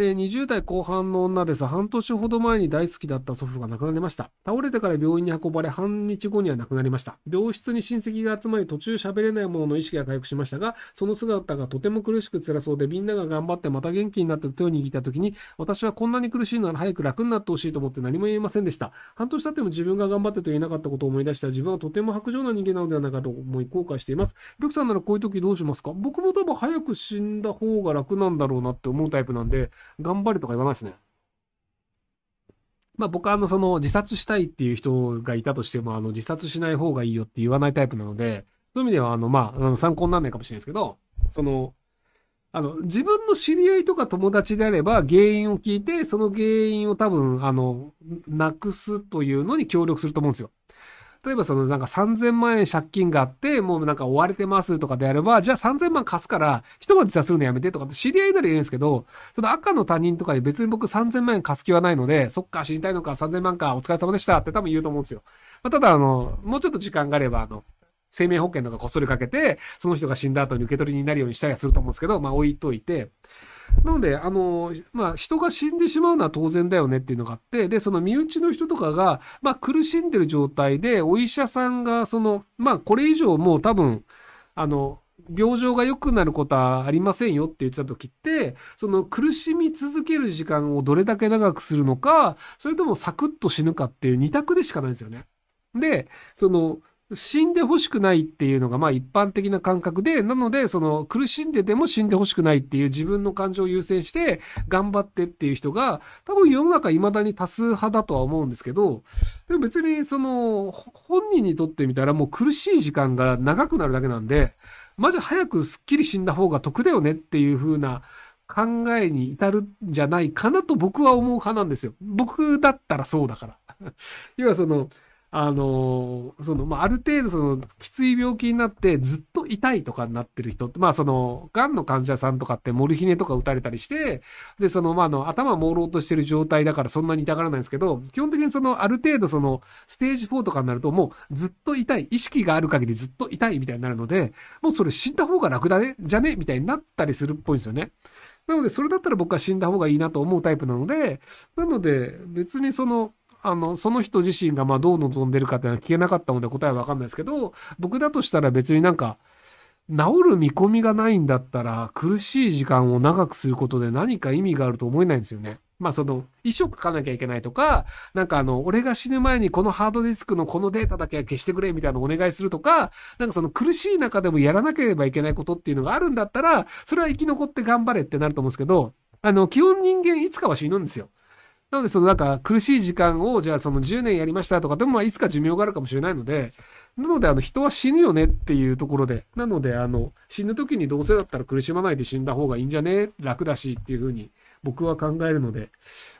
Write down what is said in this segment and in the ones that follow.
えー、20代後半の女です。半年ほど前に大好きだった祖父が亡くなりました。倒れてから病院に運ばれ、半日後には亡くなりました。病室に親戚が集まり、途中喋れないものの意識が回復しましたが、その姿がとても苦しく辛そうで、みんなが頑張ってまた元気になって手を握った時に、私はこんなに苦しいなら早く楽になってほしいと思って何も言えませんでした。半年経っても自分が頑張ってと言えなかったことを思い出した自分はとても白状な人間なのではないかと思い後悔しています。ルクさんならこういう時どうしますか僕も多分早く死んだ方が楽なんだろうなって思うタイプなんで、頑張れとか言わないですね。まあ僕はあのその自殺したいっていう人がいたとしてもあの自殺しない方がいいよって言わないタイプなので、そういう意味ではあのまあ、あの参考にならないかもしれないですけど、その、あの、自分の知り合いとか友達であれば原因を聞いて、その原因を多分、あの、なくすというのに協力すると思うんですよ。例えばそのなんか3000万円借金があって、もうなんか追われてますとかであれば、じゃあ3000万貸すから、一晩自殺するのやめてとかって知り合いなら言るんですけど、その赤の他人とかで別に僕3000万円貸す気はないので、そっか、死にたいのか、3000万か、お疲れ様でしたって多分言うと思うんですよ。まあ、ただあの、もうちょっと時間があれば、あの、生命保険とかこっそりかけて、その人が死んだ後に受け取りになるようにしたりすると思うんですけど、まあ置いといて、なので、あの、まあ、人が死んでしまうのは当然だよねっていうのがあって、で、その身内の人とかが、まあ、苦しんでる状態で、お医者さんが、その、まあ、これ以上もう多分、あの、病状が良くなることはありませんよって言ってた時って、その苦しみ続ける時間をどれだけ長くするのか、それともサクッと死ぬかっていう二択でしかないんですよね。で、その、死んでほしくないっていうのが、まあ一般的な感覚で、なので、その苦しんでても死んでほしくないっていう自分の感情を優先して、頑張ってっていう人が、多分世の中未だに多数派だとは思うんですけど、でも別にその、本人にとってみたらもう苦しい時間が長くなるだけなんで、まじ早くすっきり死んだ方が得だよねっていう風な考えに至るんじゃないかなと僕は思う派なんですよ。僕だったらそうだから。要はその、あのー、その、まあ、ある程度、その、きつい病気になって、ずっと痛いとかになってる人って、まあ、その、癌の患者さんとかって、モルヒネとか打たれたりして、で、その、まあ、あの、頭朦朧としてる状態だから、そんなに痛がらないんですけど、基本的にその、ある程度、その、ステージ4とかになると、もう、ずっと痛い、意識がある限りずっと痛いみたいになるので、もうそれ死んだ方が楽だね、じゃねみたいになったりするっぽいんですよね。なので、それだったら僕は死んだ方がいいなと思うタイプなので、なので、別にその、あの、その人自身がまあどう望んでるかっていうのは聞けなかったので答えはわかんないですけど、僕だとしたら別になんか、治る見込みがないんだったら、苦しい時間を長くすることで何か意味があると思えないんですよね。まあその、遺書書かなきゃいけないとか、なんかあの、俺が死ぬ前にこのハードディスクのこのデータだけは消してくれみたいなお願いするとか、なんかその苦しい中でもやらなければいけないことっていうのがあるんだったら、それは生き残って頑張れってなると思うんですけど、あの、基本人間いつかは死ぬんですよ。なので、そのなんか苦しい時間を、じゃあその10年やりましたとか、でもまあいつか寿命があるかもしれないので、なので、あの、人は死ぬよねっていうところで、なので、あの、死ぬ時にどうせだったら苦しまないで死んだ方がいいんじゃね楽だしっていうふうに僕は考えるので、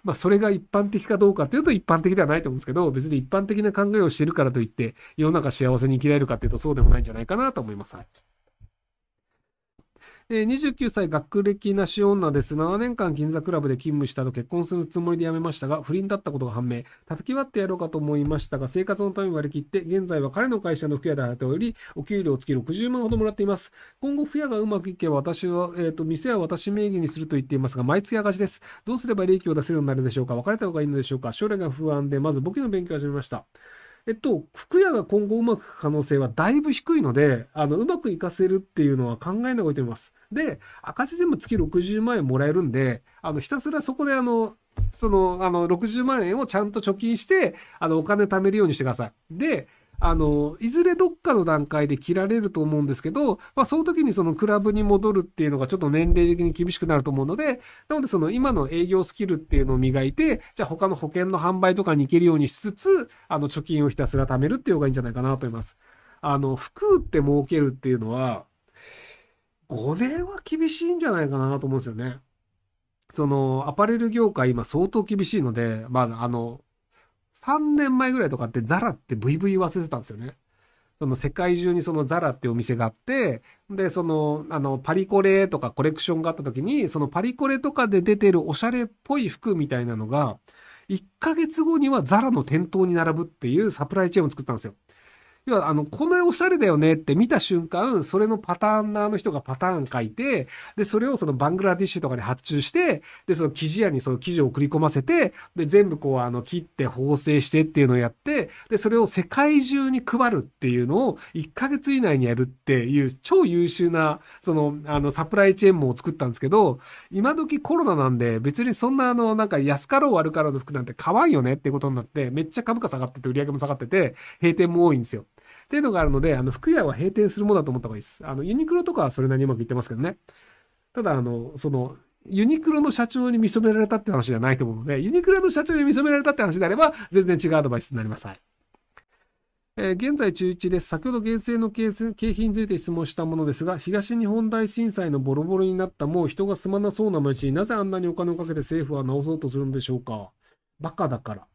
まあ、それが一般的かどうかっていうと一般的ではないと思うんですけど、別に一般的な考えをしてるからといって、世の中幸せに生きられるかっていうとそうでもないんじゃないかなと思います。はいえー、29歳学歴なし女です。7年間銀座クラブで勤務したと結婚するつもりで辞めましたが、不倫だったことが判明。叩き割ってやろうかと思いましたが、生活のために割り切って、現在は彼の会社の服屋で働いており、お給料を月60万ほどもらっています。今後、服屋がうまくいけば、私は、えっ、ー、と、店は私名義にすると言っていますが、毎月赤字です。どうすれば利益を出せるようになるでしょうか別れた方がいいのでしょうか将来が不安で、まず簿記の勉強を始めました。えっと、福屋が今後うまくいく可能性はだいぶ低いので、あの、うまくいかせるっていうのは考えないといけます。で、赤字でも月60万円もらえるんで、あの、ひたすらそこであの、その、あの、60万円をちゃんと貯金して、あの、お金貯めるようにしてください。で、あの、いずれどっかの段階で切られると思うんですけど、まあその時にそのクラブに戻るっていうのがちょっと年齢的に厳しくなると思うので、なのでその今の営業スキルっていうのを磨いて、じゃあ他の保険の販売とかに行けるようにしつつ、あの貯金をひたすら貯めるっていう方がいいんじゃないかなと思います。あの、服って儲けるっていうのは、5年は厳しいんじゃないかなと思うんですよね。その、アパレル業界今相当厳しいので、まあ、あの、3年前ぐらいとかってザラってブイブイ忘れてたんですよね。その世界中にそのザラってお店があって、で、その、あの、パリコレとかコレクションがあった時に、そのパリコレとかで出てるおしゃれっぽい服みたいなのが、1ヶ月後にはザラの店頭に並ぶっていうサプライチェーンを作ったんですよ。要は、あの、この絵おしゃれだよねって見た瞬間、それのパターンナーの人がパターン書いて、で、それをそのバングラディッシュとかに発注して、で、その生地屋にその生地を送り込ませて、で、全部こう、あの、切って縫製してっていうのをやって、で、それを世界中に配るっていうのを1ヶ月以内にやるっていう超優秀な、その、あの、サプライチェーンも作ったんですけど、今時コロナなんで、別にそんなあの、なんか安かろう悪かろうの服なんて買わんよねってことになって、めっちゃ株価下がってて売り上げも下がってて、閉店も多いんですよ。っていうのがあるので、あの、服屋は閉店するものだと思った方がいいです。あの、ユニクロとかはそれなりにうまくいってますけどね。ただ、あの、その、ユニクロの社長に認められたって話じゃないと思うので、ユニクロの社長に認められたって話であれば、全然違うアドバイスになります。はい。えー、現在中1です。先ほど厳正の景品について質問したものですが、東日本大震災のボロボロになったもう人が住まなそうな町になぜあんなにお金をかけて政府は直そうとするのでしょうか。バカだから。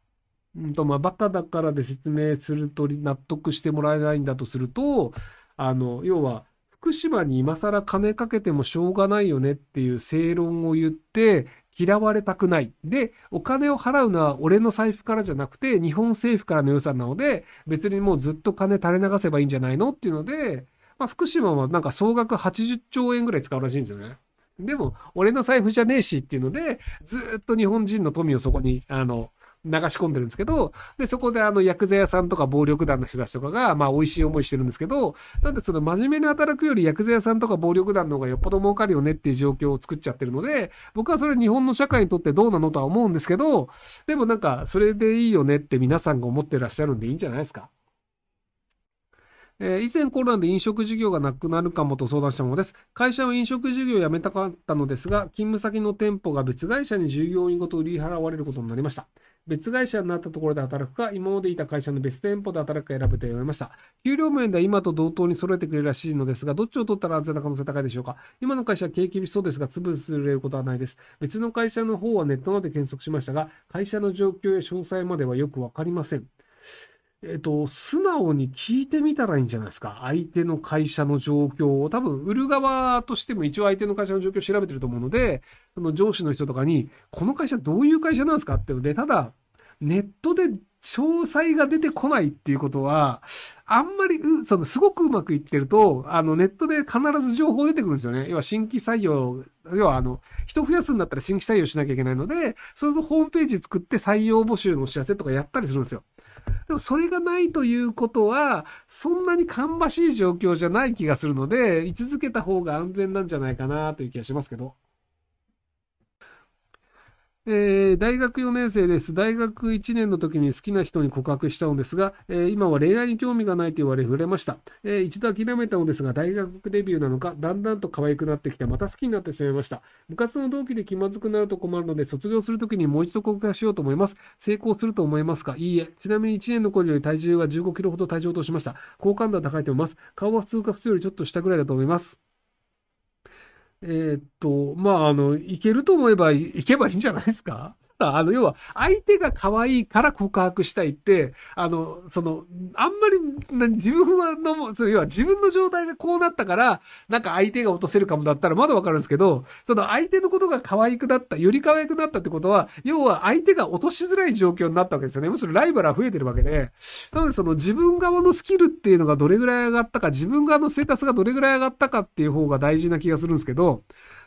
うんと、まあ、バカだからで説明すると納得してもらえないんだとすると、あの、要は、福島に今更金かけてもしょうがないよねっていう正論を言って、嫌われたくない。で、お金を払うのは俺の財布からじゃなくて、日本政府からの予算なので、別にもうずっと金垂れ流せばいいんじゃないのっていうので、まあ、福島はなんか総額80兆円ぐらい使うらしいんですよね。でも、俺の財布じゃねえしっていうので、ずっと日本人の富をそこに、あの、流し込んでるんですけど、で、そこであの、薬剤屋さんとか暴力団の人たちとかが、まあ、美味しい思いしてるんですけど、なんでその、真面目に働くより薬剤屋さんとか暴力団の方がよっぽど儲かるよねっていう状況を作っちゃってるので、僕はそれ日本の社会にとってどうなのとは思うんですけど、でもなんか、それでいいよねって皆さんが思ってらっしゃるんでいいんじゃないですかえー、以前コロナで飲食事業がなくなるかもと相談したものです。会社は飲食事業を辞めたかったのですが、勤務先の店舗が別会社に従業員ごと売り払われることになりました。別会社になったところで働くか、今までいた会社の別店舗で働くか選ぶと言われました。給料面では今と同等に揃えてくれるらしいのですが、どっちを取ったら安全な可能性高いでしょうか。今の会社は経気厳しそうですが、潰すれることはないです。別の会社の方はネットなどで検索しましたが、会社の状況や詳細まではよくわかりません。えっと、素直に聞いてみたらいいんじゃないですか。相手の会社の状況を、多分、売る側としても一応相手の会社の状況を調べてると思うので、その上司の人とかに、この会社どういう会社なんですかってので、ただ、ネットで詳細が出てこないっていうことは、あんまり、その、すごくうまくいってると、あの、ネットで必ず情報出てくるんですよね。要は新規採用、要はあの、人増やすんだったら新規採用しなきゃいけないので、それとホームページ作って採用募集のお知らせとかやったりするんですよ。でもそれがないということは、そんなに芳しい状況じゃない気がするので、居続けた方が安全なんじゃないかなという気がしますけど。えー、大学4年生です。大学1年の時に好きな人に告白したのですが、えー、今は恋愛に興味がないと言われ触れました、えー、一度諦めたのですが、大学デビューなのか、だんだんと可愛くなってきて、また好きになってしまいました。部活の同期で気まずくなると困るので、卒業する時にもう一度告白しようと思います。成功すると思いますかいいえ。ちなみに1年の頃より体重は15キロほど体重落としました。好感度は高いと思います。顔は普通か普通よりちょっと下ぐらいだと思います。えっと、まあ、あの、行けると思えば行けばいいんじゃないですかあの、要は、相手が可愛いから告白したいって、あの、その、あんまり、自分はの要は自分の状態がこうなったから、なんか相手が落とせるかもだったらまだわかるんですけど、その相手のことが可愛くなった、より可愛くなったってことは、要は相手が落としづらい状況になったわけですよね。むしろライバルは増えてるわけで。なので、その自分側のスキルっていうのがどれぐらい上がったか、自分側のステータスがどれぐらい上がったかっていう方が大事な気がするんですけど、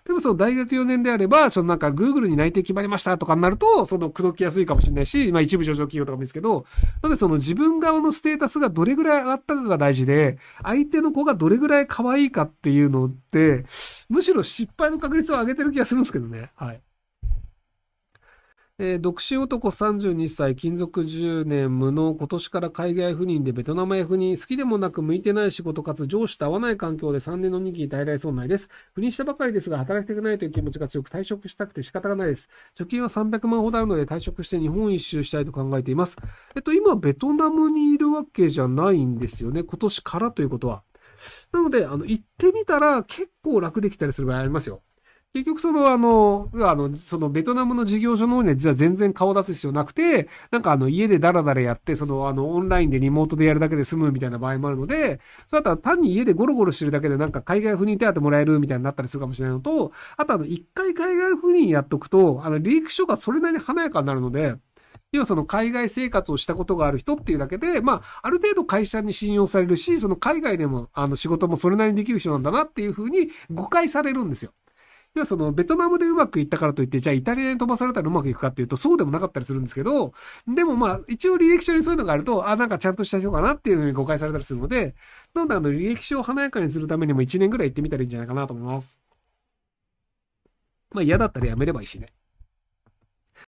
でもその大学4年であれば、そのなんか Google に内定決まりましたとかになると、その口説きやすいかもしれないし、まあ一部上場企業とかもいいですけど、なのでその自分側のステータスがどれぐらい上がったかが大事で、相手の子がどれぐらい可愛いかっていうのって、むしろ失敗の確率を上げてる気がするんですけどね。はい。えー、独身男32歳、勤続10年、無能、今年から海外赴任でベトナムへ赴任、好きでもなく向いてない仕事かつ上司と合わない環境で3年の任期に耐えられそうないです。赴任したばかりですが、働きたくないという気持ちが強く退職したくて仕方がないです。貯金は300万ほどあるので退職して日本一周したいと考えています。えっと、今、ベトナムにいるわけじゃないんですよね。今年からということは。なので、あの、行ってみたら結構楽できたりする場合ありますよ。結局そのあの、あの、そのベトナムの事業所の方には実は全然顔出す必要なくて、なんかあの家でダラダラやって、そのあのオンラインでリモートでやるだけで済むみたいな場合もあるので、そうだったら単に家でゴロゴロしてるだけでなんか海外赴任手当もらえるみたいになったりするかもしれないのと、あとあの一回海外赴任やっとくと、あの履歴書がそれなりに華やかになるので、要はその海外生活をしたことがある人っていうだけで、まあ、ある程度会社に信用されるし、その海外でも、あの、仕事もそれなりにできる人なんだなっていうふうに誤解されるんですよ。要はそのベトナムでうまくいったからといって、じゃあイタリアに飛ばされたらうまくいくかっていうと、そうでもなかったりするんですけど、でもまあ、一応履歴書にそういうのがあると、あ、なんかちゃんとした人かなっていうふうに誤解されたりするので、なのであの、履歴書を華やかにするためにも1年ぐらい行ってみたらいいんじゃないかなと思います。まあ嫌だったらやめればいいしね。